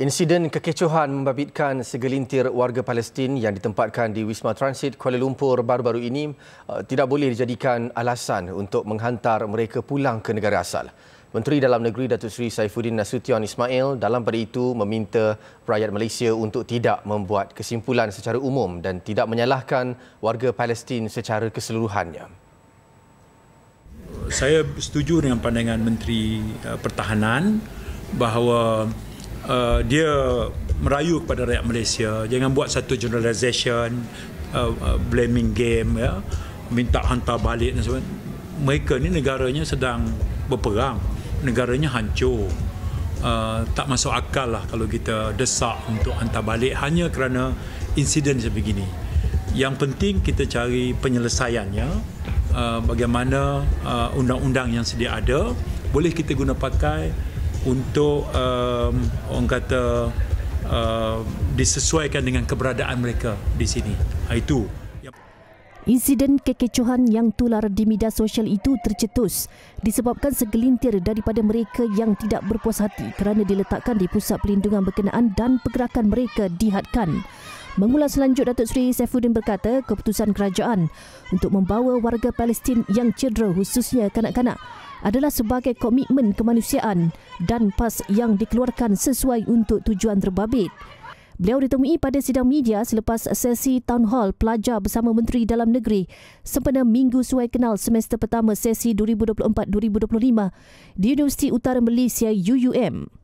Insiden kekecohan membabitkan segelintir warga Palestin yang ditempatkan di Wisma Transit Kuala Lumpur baru-baru ini eh, tidak boleh dijadikan alasan untuk menghantar mereka pulang ke negara asal. Menteri Dalam Negeri Datuk Seri Saifuddin Nasution Ismail dalam pada itu meminta rakyat Malaysia untuk tidak membuat kesimpulan secara umum dan tidak menyalahkan warga Palestin secara keseluruhannya. Saya setuju dengan pandangan Menteri eh, Pertahanan bahawa Uh, dia merayu kepada rakyat Malaysia jangan buat satu generalisation uh, uh, blaming game ya minta hantar balik dan sebagainya mereka ni negaranya sedang berperang negaranya hancur Uh, tak masuk akal lah kalau kita desak untuk hantar balik hanya kerana insiden sebegini. Yang penting kita cari penyelesaiannya uh, bagaimana uh, undang-undang yang sedia ada boleh kita guna pakai untuk um, orang kata uh, disesuaikan dengan keberadaan mereka di sini. Ha, itu. Insiden kekecohan yang tular di media sosial itu tercetus disebabkan segelintir daripada mereka yang tidak berpuas hati kerana diletakkan di pusat pelindungan berkenaan dan pergerakan mereka dihadkan. Mengulas lanjut Datuk Seri Saifuddin berkata keputusan kerajaan untuk membawa warga Palestin yang cedera khususnya kanak-kanak adalah sebagai komitmen kemanusiaan dan PAS yang dikeluarkan sesuai untuk tujuan terbabit. Beliau ditemui pada sidang media selepas sesi Town Hall Pelajar bersama Menteri Dalam Negeri sempena minggu suai kenal semester pertama sesi 2024-2025 di Universiti Utara Malaysia UUM.